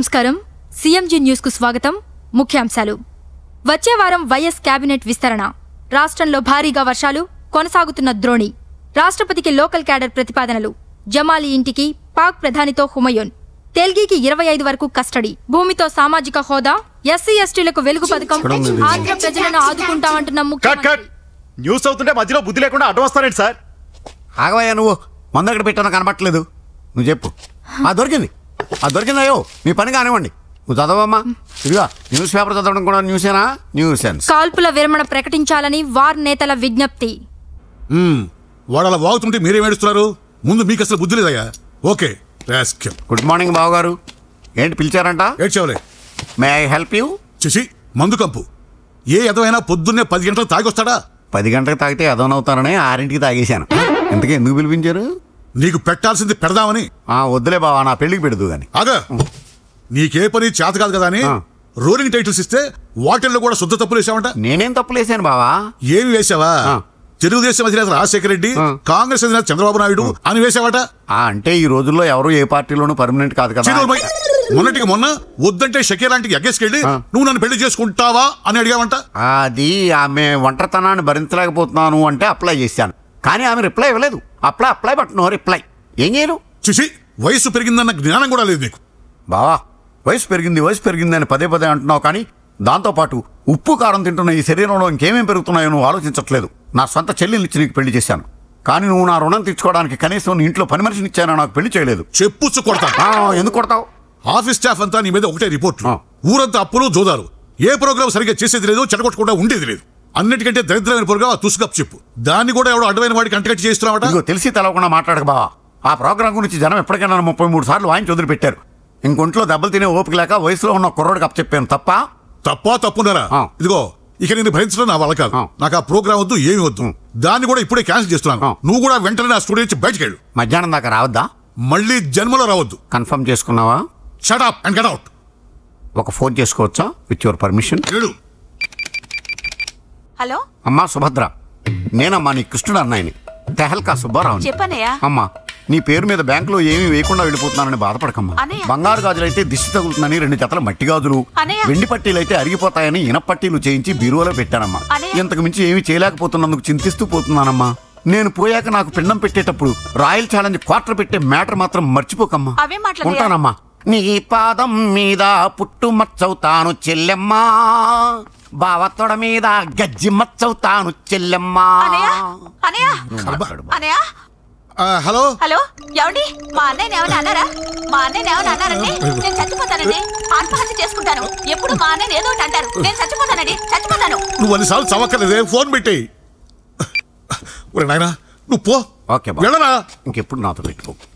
నమస్కారం సీఎంజీ కు స్వాగతం ముఖ్యాంశాలు వచ్చే వారం వైఎస్ కేబినెట్ విస్తరణ రాష్ట్రంలో భారీగా వర్షాలు కొనసాగుతున్న ద్రోణి రాష్ట్రపతికి లోకల్ క్యాడర్ ప్రతిపాదనలు జమాలి ఇంటికి పాక్ ప్రధానితో హుమయూన్ తెల్గికి ఇరవై ఐదు వరకు కస్టడీ భూమితో సామాజిక హోదా ఎస్సీ ఎస్టీలకు వెలుగు పథకం ప్రజలను ఆదుకుంటామంటున్న ముఖ్యమంత్రి నువ్వు చెప్పు దొరికింది అది దొరికిందయ్యో మీ పని కానివ్వండి నువ్వు చదవమ్మా ఇదిగా న్యూస్ పేపర్ చదవడం కూడా న్యూసేనా న్యూస్ కాల్పుల విరమణ ప్రకటించాలని వార్ నేతల విజ్ఞప్తి వాడు అలా వాగుతుంటే మీరేం ఏడుస్తున్నారు ముందు మీకు అసలు బుద్ధి లేదయ్యా ఓకే గుడ్ మార్నింగ్ బావగారు ఏంటి పిలిచారంట ఏడ్చేవలే మే ఐ హెల్ప్ యూ చిచి మందు కంపు ఏ ఎదవైనా పొద్దున్నే పది గంటలకు వస్తాడా పది గంటలకు తాగితే ఎదవనవుతానని ఆరింటికి తాగేశాను ఇంతకీ ఎందుకు పిలిపించారు నీకు పెట్టాల్సింది పెడదామని ఆ వద్దులే బావా నా పెళ్లికి పెడదు గాని అగా నీకే పని చేత కాదు కదా అని రోలింగ్ టైటిల్స్ ఇస్తే వాటిల్లో కూడా శుద్ధ తప్పులు వేసావంట నేనేం తప్పులు వేసాను బావా ఏమి వేసావా తెలుగుదేశం అధినేత రాజశేఖర రెడ్డి కాంగ్రెస్ అధినేత చంద్రబాబు నాయుడు అని వేసావట అంటే ఈ రోజుల్లో ఎవరు ఏ పార్టీలోనూ పర్మనెంట్ కాదు కదా మొన్నటికి మొన్న వద్దంటే షకీలాంటికి ఎగ్గేసుకెళ్ళి నువ్వు నన్ను పెళ్లి చేసుకుంటావా అని అడిగావంట అది ఆమె ఒంటరితనాన్ని భరించలేకపోతున్నాను అంటే అప్లై చేశాను కానీ ఆమె రిప్లై ఇవ్వలేదు అప్లై అప్లై బట్ రిప్లై ఏం చేయను చూసి వయసు పెరిగిందన్న జ్ఞానం కూడా లేదు నీకు బావా వయసు పెరిగింది వయసు పెరిగింది అని పదే పదే అంటున్నావు కానీ దాంతోపాటు ఉప్పు కారం తింటున్న ఈ శరీరంలో ఇంకేమేం పెరుగుతున్నాయో నువ్వు ఆలోచించట్లేదు నా సొంత ఇచ్చి నీకు పెళ్లి చేశాను కానీ నువ్వు నా రుణం తీర్చుకోవడానికి కనీసం నీ ఇంట్లో పని మనిషిని ఇచ్చానో నాకు పెళ్లి చేయలేదు చెప్పుచ్చు కొడతావు ఎందుకు కొడతావు ఆఫీస్ స్టాఫ్ అంతా నీ మీద ఒకటే రిపోర్ట్ ఊరంతా అప్పులు జోదారు ఏ ప్రోగ్రామ్ సరిగ్గా చేసేది లేదు చెడగొట్టకుండా ఉండేది లేదు అన్నిటికంటే దరిద్రమైన పొరుగా తుసుగప్ చెప్పు దాన్ని కూడా ఎవడో అడ్డమైన వాడికి అంటకట్టి చేస్తున్నావు తెలిసి తెలవకుండా మాట్లాడక బావా ఆ ప్రోగ్రాం గురించి జనం ఎప్పటికైనా ముప్పై మూడు సార్లు వాయించి వదిలిపెట్టారు ఇంకొంట్లో దెబ్బలు తినే ఓపిక లేక వయసులో ఉన్న కుర్రోడికి అప్ప చెప్పాను తప్ప తప్ప తప్పున్నారా ఇదిగో ఇక నేను భరించడం నా వల్ల కాదు నాకు ఆ ప్రోగ్రామ్ వద్దు ఏమి వద్దు దాన్ని కూడా ఇప్పుడే క్యాన్సిల్ చేస్తున్నాను నువ్వు కూడా వెంటనే నా స్టూడియో నుంచి బయటకు వెళ్ళు మధ్యాహ్నం దాకా రావద్దా మళ్ళీ జన్మలో రావద్దు కన్ఫర్మ్ చేసుకున్నావా shut up and get out ఒక ఫోన్ చేసుకోవచ్చా విత్ యువర్ పర్మిషన్ హలో అమ్మా సుభద్ర నేనమ్మా నీ కృష్ణుడు అన్నాయని తెహల్కా సుబ్బారావు చెప్పనయ్యా అమ్మా నీ పేరు మీద బ్యాంకులో ఏమీ వేయకుండా వెళ్ళిపోతున్నానని బాధపడకమ్మా బంగారు గాజులు అయితే దిష్టి తగులుతుందని రెండు జతల మట్టి గాజులు వెండి పట్టీలైతే అరిగిపోతాయని ఇనపట్టీలు చేయించి బీరువాలో పెట్టానమ్మా ఇంతకు మించి ఏమీ చేయలేకపోతున్నందుకు చింతిస్తూ పోతున్నానమ్మా నేను పోయాక నాకు పిండం పెట్టేటప్పుడు రాయల్ ఛాలెంజ్ క్వార్టర్ పెట్టే మ్యాటర్ మాత్రం మర్చిపోకమ్మా ఉంటానమ్మా నీ పాదం మీద పుట్టు మచ్చవుతాను చెల్లెమ్మా బావతోడ మీద గజ్జి మచ్చవుతాను చెల్లెమ్మా హలో హలో ఎవండి మా అన్నయ్య ఏమైనా అన్నారా మా అన్నయ్య ఏమైనా అన్నారండి నేను చచ్చిపోతానండి ఆత్మహత్య చేసుకుంటాను ఎప్పుడు మా అన్నయ్య ఏదో ఒకటి అంటారు నేను చచ్చిపోతానండి చచ్చిపోతాను నువ్వు అన్నిసార్లు చవక్కలేదే ఫోన్ పెట్టి నాయనా నువ్వు పో ఓకే వెళ్ళరా ఇంకెప్పుడు నాతో పెట్టుకో